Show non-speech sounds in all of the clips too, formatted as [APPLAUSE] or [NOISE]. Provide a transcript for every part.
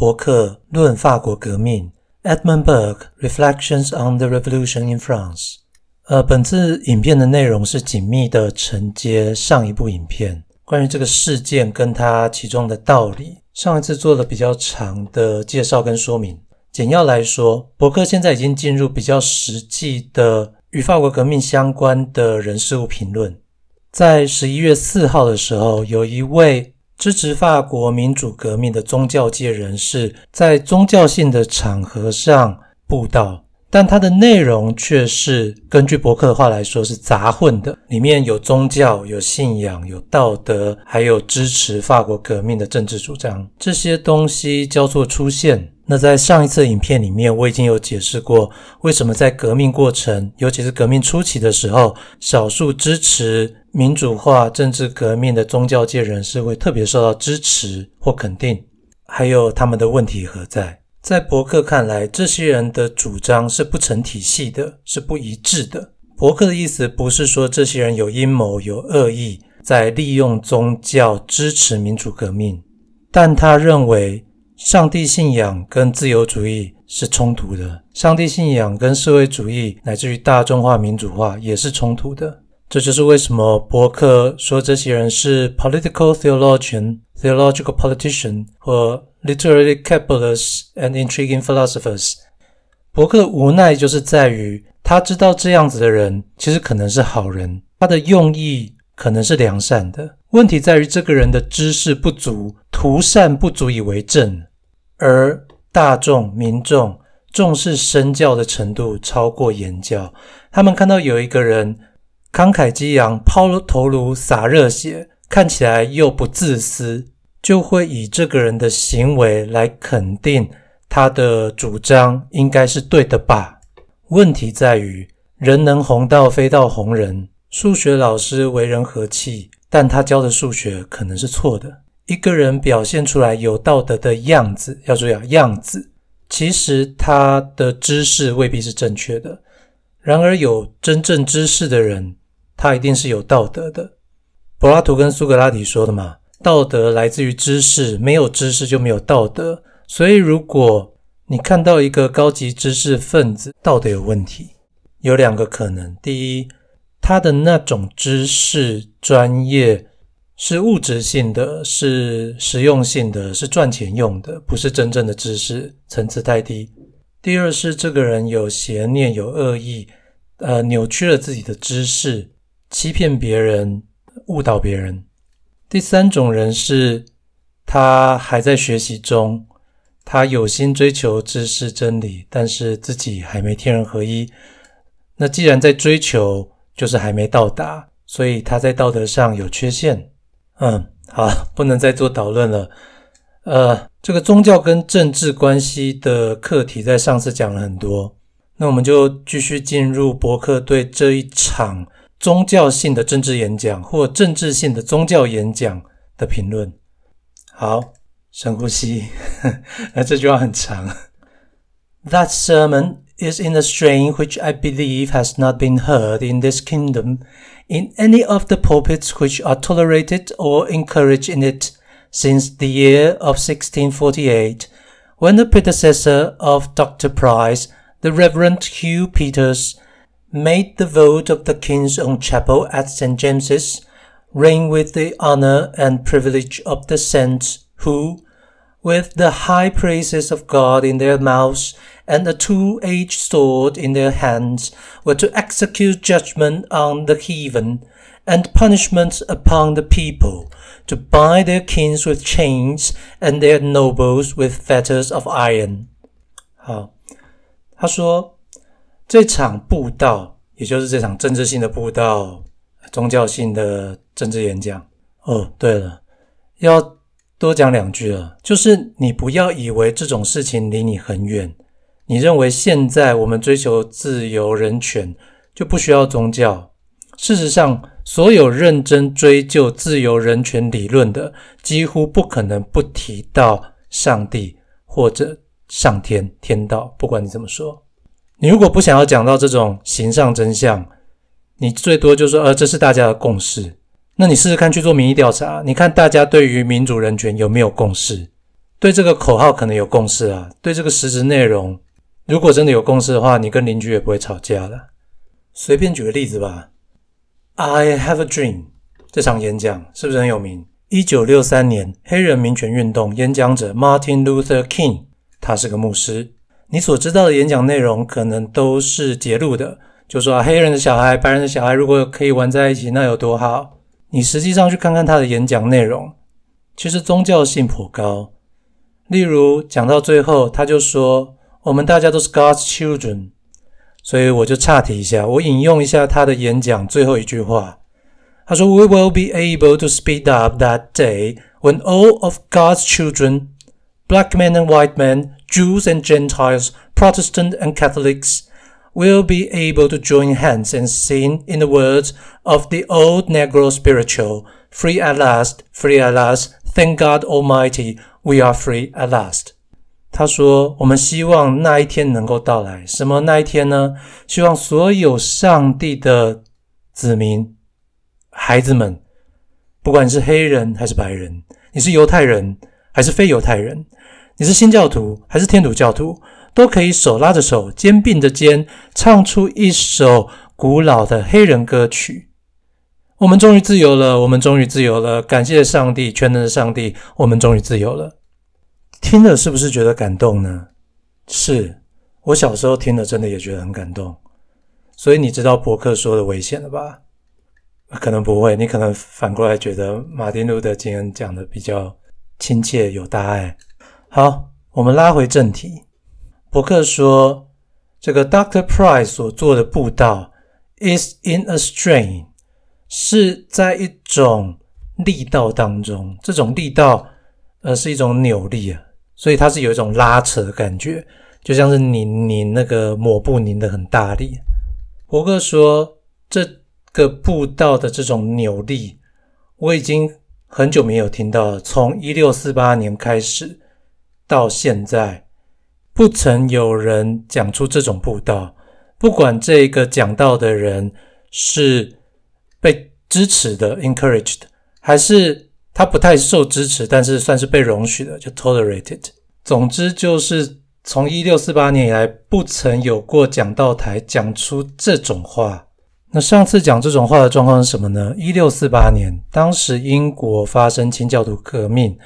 伯克论法国革命，《Edmund Burke Reflections on the Revolution in France》。呃，本次影片的内容是紧密的承接上一部影片，关于这个事件跟它其中的道理。上一次做了比较长的介绍跟说明。简要来说，伯克现在已经进入比较实际的与法国革命相关的人事物评论。在十一月四号的时候，有一位。支持法国民主革命的宗教界人士在宗教性的场合上布道，但它的内容却是根据博客的话来说是杂混的，里面有宗教、有信仰、有道德，还有支持法国革命的政治主张，这些东西交错出现。那在上一次影片里面，我已经有解释过为什么在革命过程，尤其是革命初期的时候，少数支持。民主化、政治革命的宗教界人士会特别受到支持或肯定，还有他们的问题何在？在伯克看来，这些人的主张是不成体系的，是不一致的。伯克的意思不是说这些人有阴谋、有恶意，在利用宗教支持民主革命，但他认为上帝信仰跟自由主义是冲突的，上帝信仰跟社会主义乃至于大众化、民主化也是冲突的。这就是为什么伯克说这些人是 political theologian、theological politician 和 literary capitalists and intriguing philosophers。伯克无奈就是在于他知道这样子的人其实可能是好人，他的用意可能是良善的。问题在于这个人的知识不足，图善不足以为证，而大众民众重视身教的程度超过言教，他们看到有一个人。慷慨激昂，抛头颅，洒热血，看起来又不自私，就会以这个人的行为来肯定他的主张应该是对的吧？问题在于，人能红到飞到红人，数学老师为人和气，但他教的数学可能是错的。一个人表现出来有道德的样子，要注意啊，样子，其实他的知识未必是正确的。然而，有真正知识的人。他一定是有道德的。柏拉图跟苏格拉底说的嘛，道德来自于知识，没有知识就没有道德。所以，如果你看到一个高级知识分子道德有问题，有两个可能：第一，他的那种知识专业是物质性的，是实用性的，是赚钱用的，不是真正的知识，层次太低；第二是这个人有邪念，有恶意，呃，扭曲了自己的知识。欺骗别人、误导别人。第三种人是，他还在学习中，他有心追求知识真理，但是自己还没天人合一。那既然在追求，就是还没到达，所以他在道德上有缺陷。嗯，好，[LAUGHS] 不能再做导论了。呃，这个宗教跟政治关系的课题，在上次讲了很多，那我们就继续进入博客对这一场。宗教性的政治演讲或政治性的宗教演讲的评论。好，深呼吸。那这句话很长。That [LAUGHS] sermon is in a strain which I believe has not been heard in this kingdom in any of the pulpits which are tolerated or encouraged in it since the year of 1648, when the predecessor of Dr. Price, the Reverend Hugh Peters, made the vote of the King's Own Chapel at St. James's ring with the honor and privilege of the saints who, with the high praises of God in their mouths and a two-edged sword in their hands, were to execute judgment on the heathen and punishment upon the people, to bind their kings with chains and their nobles with fetters of iron. 好，他说。这场布道，也就是这场政治性的布道、宗教性的政治演讲。哦，对了，要多讲两句啊，就是你不要以为这种事情离你很远。你认为现在我们追求自由人权就不需要宗教？事实上，所有认真追究自由人权理论的，几乎不可能不提到上帝或者上天天道，不管你怎么说。你如果不想要讲到这种形上真相，你最多就说，呃，这是大家的共识。那你试试看去做民意调查，你看大家对于民主人权有没有共识？对这个口号可能有共识啊，对这个实质内容，如果真的有共识的话，你跟邻居也不会吵架了。随便举个例子吧，《I Have a Dream》这场演讲是不是很有名？一九六三年黑人民权运动演讲者 Martin Luther King，他是个牧师。你所知道的演讲内容可能都是揭露的，就说黑人的小孩、白人的小孩，如果可以玩在一起，那有多好？你实际上去看看他的演讲内容，其实宗教性颇高。例如讲到最后，他就说：“我们大家都是 God's children。”所以我就岔题一下，我引用一下他的演讲最后一句话：“他说 We will be able to speed up that day when all of God's children, black men and white men。” Jews and Gentiles, Protestant and Catholics, will be able to join hands and sing in the words of the old Negro spiritual, Free at last, free at last, thank God Almighty, we are free at last. 他说：“我们希望那一天能够到来。什么那一天呢？希望所有上帝的子民、孩子们，不管是黑人还是白人，你是犹太人还是非犹太人，你是新教徒还是天主教徒，都可以手拉着手，肩并着肩，唱出一首古老的黑人歌曲。我们终于自由了，我们终于自由了，感谢上帝，全能的上帝，我们终于自由了。听了是不是觉得感动呢？是我小时候听了，真的也觉得很感动。所以你知道博客说的危险了吧？可能不会，你可能反过来觉得马丁路德金恩讲的比较亲切，有大爱。好，我们拉回正题。伯克说，这个 Doctor Price 所做的步道 is in a strain，是在一种力道当中，这种力道呃是一种扭力啊，所以它是有一种拉扯的感觉，就像是拧拧那个抹布拧的很大力。伯克说，这个步道的这种扭力，我已经很久没有听到，从一六四八年开始。到现在，不曾有人讲出这种布道。不管这个讲道的人是被支持的 （encouraged），还是他不太受支持，但是算是被容许的（就 tolerated）。总之，就是从一六四八年以来，不曾有过讲道台讲出这种话。那上次讲这种话的状况是什么呢？一六四八年，当时英国发生清教徒革命，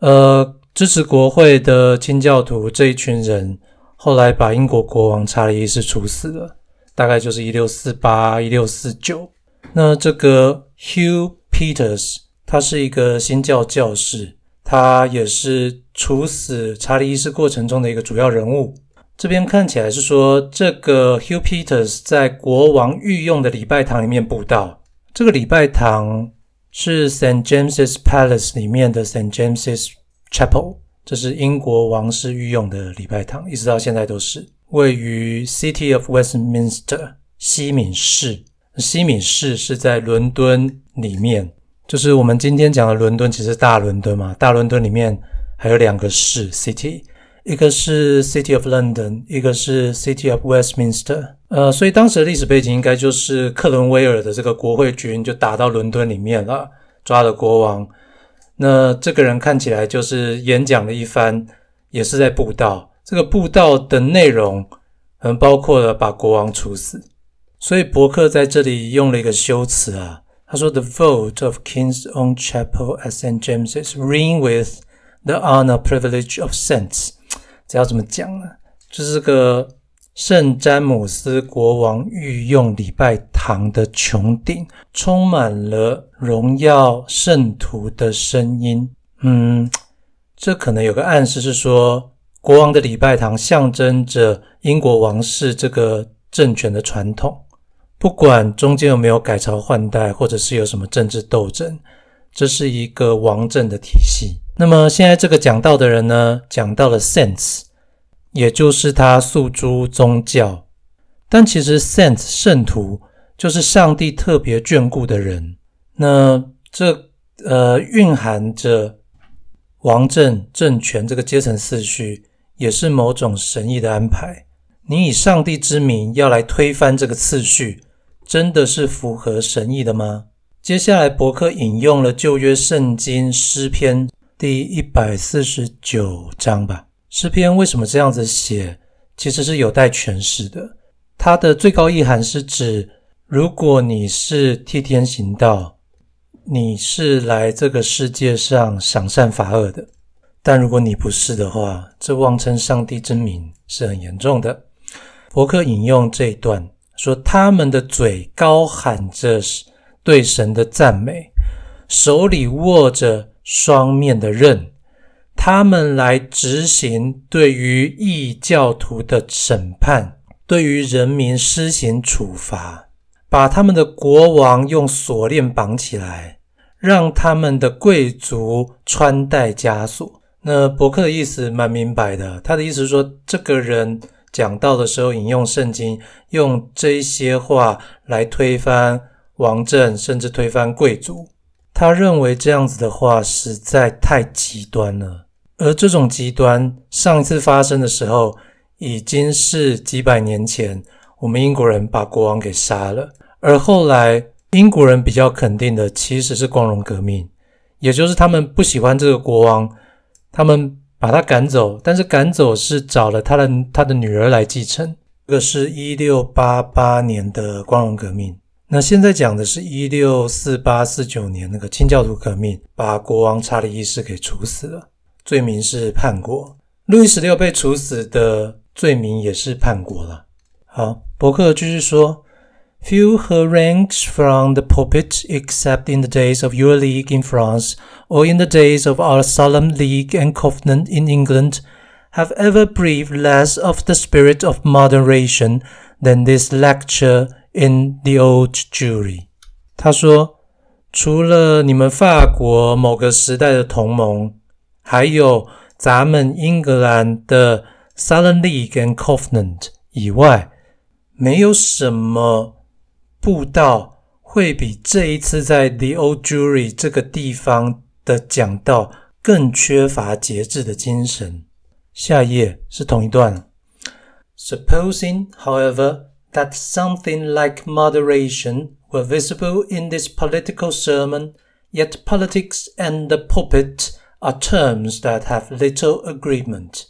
呃。支持国会的清教徒这一群人，后来把英国国王查理一世处死了，大概就是一六四八、一六四九。那这个 Hugh Peters，他是一个新教教士，他也是处死查理一世过程中的一个主要人物。这边看起来是说，这个 Hugh Peters 在国王御用的礼拜堂里面布道。这个礼拜堂是 St James's Palace 里面的 St James's。Chapel，这是英国王室御用的礼拜堂，一直到现在都是位于 City of Westminster 西敏市。西敏市是在伦敦里面，就是我们今天讲的伦敦，其实大伦敦嘛。大伦敦里面还有两个市 City，一个是 City of London，一个是 City of Westminster。呃，所以当时的历史背景应该就是克伦威尔的这个国会军就打到伦敦里面了，抓了国王。那这个人看起来就是演讲了一番，也是在布道。这个布道的内容很包括了把国王处死。所以伯克在这里用了一个修辞啊，他说：“The v o t e of King's Own Chapel at St. James's ring with the h o n o r privilege of saints。”这要怎么讲呢？就是这个。圣詹姆斯国王御用礼拜堂的穹顶充满了荣耀圣徒的声音。嗯，这可能有个暗示是说，国王的礼拜堂象征着英国王室这个政权的传统，不管中间有没有改朝换代，或者是有什么政治斗争，这是一个王政的体系。那么现在这个讲到的人呢，讲到了 sense。也就是他诉诸宗教，但其实 saint 圣徒就是上帝特别眷顾的人。那这呃蕴含着王政政权这个阶层次序，也是某种神意的安排。你以上帝之名要来推翻这个次序，真的是符合神意的吗？接下来博客引用了旧约圣经诗篇第一百四十九章吧。诗篇为什么这样子写？其实是有待诠释的。它的最高意涵是指，如果你是替天行道，你是来这个世界上赏善罚恶的；但如果你不是的话，这妄称上帝之名是很严重的。伯克引用这一段说：“他们的嘴高喊着对神的赞美，手里握着双面的刃。”他们来执行对于异教徒的审判，对于人民施行处罚，把他们的国王用锁链绑起来，让他们的贵族穿戴枷锁。那伯克的意思蛮明白的，他的意思是说，这个人讲到的时候引用圣经，用这些话来推翻王政，甚至推翻贵族。他认为这样子的话实在太极端了。而这种极端，上一次发生的时候已经是几百年前，我们英国人把国王给杀了。而后来，英国人比较肯定的其实是光荣革命，也就是他们不喜欢这个国王，他们把他赶走。但是赶走是找了他的他的女儿来继承。这个是一六八八年的光荣革命。那现在讲的是一六四八四九年那个清教徒革命，把国王查理一世给处死了。罪名是叛国。路易十六被处死的罪名也是叛国了。好，伯克继续说：Few her ranked from the pulpit, except in the days of your League in France or in the days of our solemn League and Covenant in England, have ever breathed less of the spirit of moderation than this lecture in the old Jewry。他说，除了你们法国某个时代的同盟。还有咱们英格兰的 Southern Covenant 以外，没有什么步道会比这一次在 The Old Jewry 这个地方的讲道更缺乏节制的精神。下一页是同一段。Supposing, however, that something like moderation were visible in this political sermon, yet politics and the pulpit Are terms that have little agreement。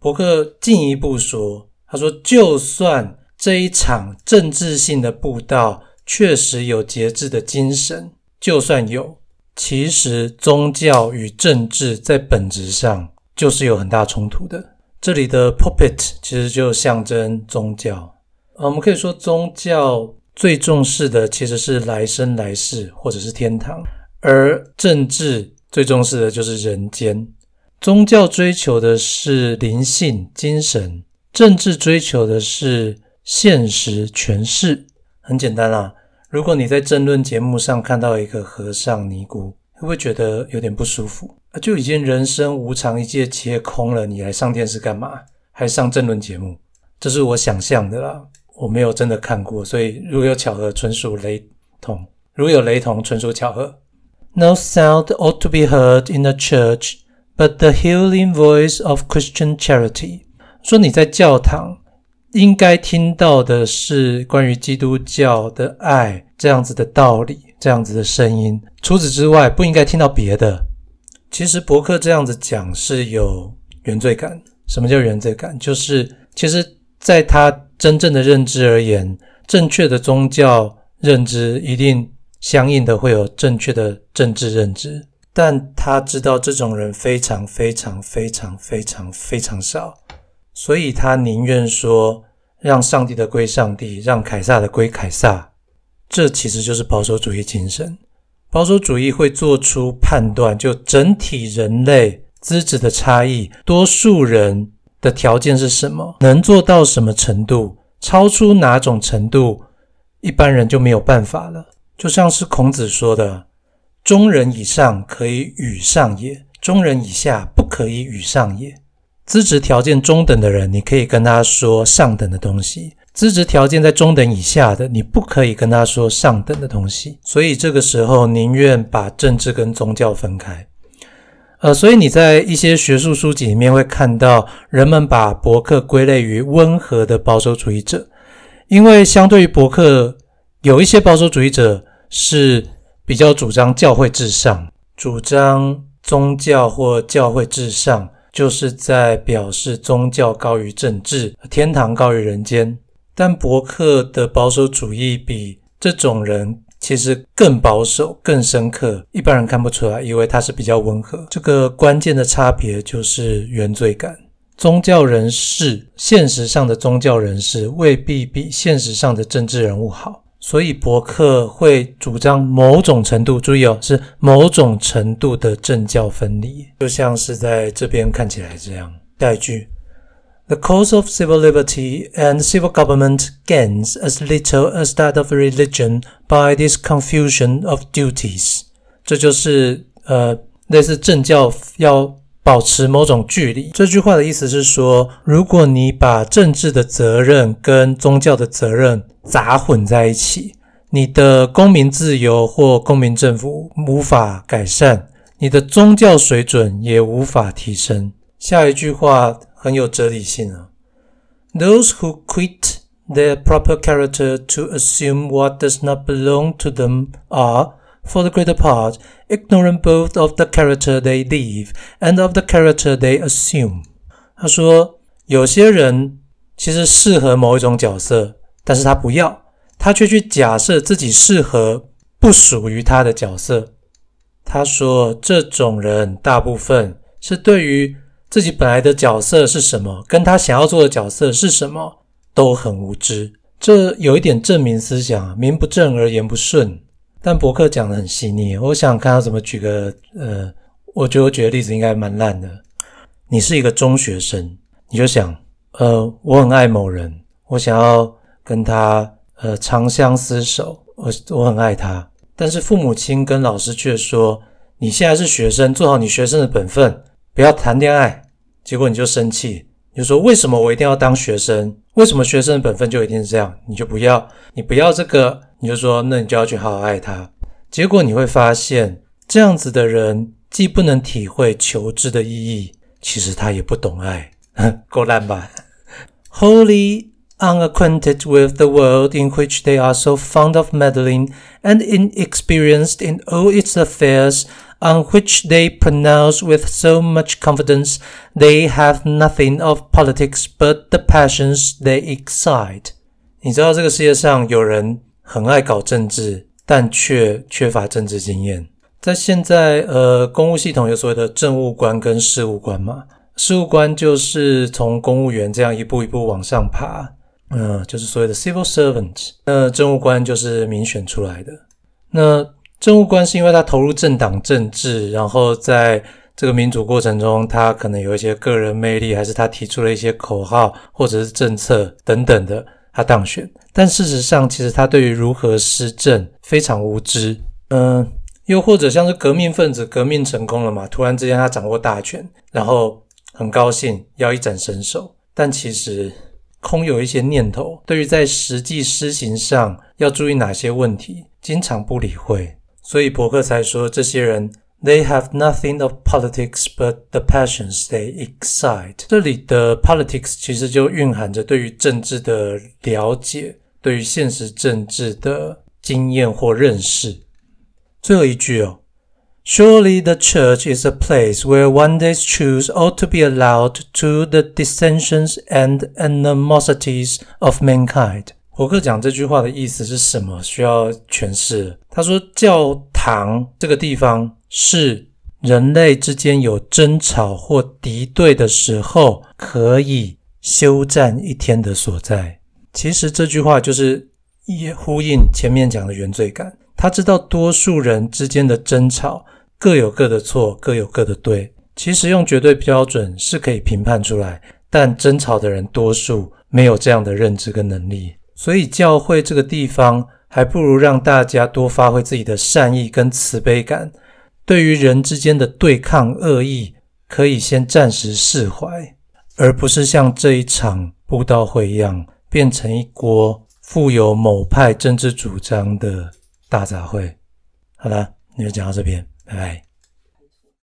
伯克进一步说：“他说，就算这一场政治性的布道确实有节制的精神，就算有，其实宗教与政治在本质上就是有很大冲突的。这里的 puppet 其实就象征宗教。我们可以说，宗教最重视的其实是来生来世或者是天堂，而政治。”最重视的就是人间，宗教追求的是灵性、精神，政治追求的是现实诠释。很简单啦，如果你在政论节目上看到一个和尚、尼姑，会不会觉得有点不舒服？啊，就已经人生无常，一切皆空了，你来上电视干嘛？还上政论节目？这是我想象的啦，我没有真的看过，所以如有巧合，纯属雷同；如有雷同，纯属巧合。No sound ought to be heard in the church, but the healing voice of Christian charity。说你在教堂应该听到的是关于基督教的爱这样子的道理，这样子的声音。除此之外，不应该听到别的。其实，伯克这样子讲是有原罪感。什么叫原罪感？就是其实，在他真正的认知而言，正确的宗教认知一定。相应的会有正确的政治认知，但他知道这种人非常非常非常非常非常少，所以他宁愿说让上帝的归上帝，让凯撒的归凯撒。这其实就是保守主义精神。保守主义会做出判断，就整体人类资质的差异，多数人的条件是什么，能做到什么程度，超出哪种程度，一般人就没有办法了。就像是孔子说的：“中人以上可以与上也，中人以下不可以与上也。”资质条件中等的人，你可以跟他说上等的东西；资质条件在中等以下的，你不可以跟他说上等的东西。所以这个时候，宁愿把政治跟宗教分开。呃，所以你在一些学术书籍里面会看到，人们把博客归类于温和的保守主义者，因为相对于博客，有一些保守主义者。是比较主张教会至上，主张宗教或教会至上，就是在表示宗教高于政治，天堂高于人间。但伯克的保守主义比这种人其实更保守、更深刻，一般人看不出来，以为他是比较温和。这个关键的差别就是原罪感。宗教人士，现实上的宗教人士未必比现实上的政治人物好。所以，博客会主张某种程度，注意哦，是某种程度的政教分离，就像是在这边看起来这样。下一句，The cause of civil liberty and civil government gains as little as that of religion by this confusion of duties。这就是呃，类似政教要。保持某种距离，这句话的意思是说，如果你把政治的责任跟宗教的责任杂混在一起，你的公民自由或公民政府无法改善，你的宗教水准也无法提升。下一句话很有哲理性啊：Those who quit their proper character to assume what does not belong to them are。For the greater part, ignorant both of the character they leave and of the character they assume. 他说，有些人其实适合某一种角色，但是他不要，他却去假设自己适合不属于他的角色。他说，这种人大部分是对于自己本来的角色是什么，跟他想要做的角色是什么都很无知。这有一点证明思想，名不正而言不顺。但博客讲的很细腻，我想看他怎么举个，呃，我觉得我举的例子应该蛮烂的。你是一个中学生，你就想，呃，我很爱某人，我想要跟他，呃，长相厮守，我我很爱他，但是父母亲跟老师却说，你现在是学生，做好你学生的本分，不要谈恋爱。结果你就生气，你就说，为什么我一定要当学生？为什么学生的本分就一定是这样？你就不要，你不要这个，你就说，那你就要去好好爱他。结果你会发现，这样子的人既不能体会求知的意义，其实他也不懂爱，够烂吧？Holy, unacquainted with the world in which they are so fond of meddling, and inexperienced in all its affairs. On which they pronounce with so much confidence, they have nothing of politics but the passions they excite。你知道这个世界上有人很爱搞政治，但却缺乏政治经验。在现在呃，公务系统有所谓的政务官跟事务官嘛，事务官就是从公务员这样一步一步往上爬，嗯，就是所谓的 civil servant。那政务官就是民选出来的。那政务官是因为他投入政党政治，然后在这个民主过程中，他可能有一些个人魅力，还是他提出了一些口号或者是政策等等的，他当选。但事实上，其实他对于如何施政非常无知。嗯，又或者像是革命分子，革命成功了嘛，突然之间他掌握大权，然后很高兴要一展身手，但其实空有一些念头，对于在实际施行上要注意哪些问题，经常不理会。所以伯克才说这些人。They have nothing of politics but the passions they excite。这里的 politics 其实就蕴含着对于政治的了解，对于现实政治的经验或认识。最后一句哦，Surely the church is a place where one day's truths ought to be allowed to the dissensions and animosities of mankind。伯克讲这句话的意思是什么？需要诠释。他说：“教堂这个地方是人类之间有争吵或敌对的时候，可以休战一天的所在。”其实这句话就是也呼应前面讲的原罪感。他知道多数人之间的争吵各有各的错，各有各的对。其实用绝对标准是可以评判出来，但争吵的人多数没有这样的认知跟能力。所以教会这个地方，还不如让大家多发挥自己的善意跟慈悲感，对于人之间的对抗恶意，可以先暂时释怀，而不是像这一场布道会一样，变成一锅富有某派政治主张的大杂烩。好了，你就讲到这边，拜拜。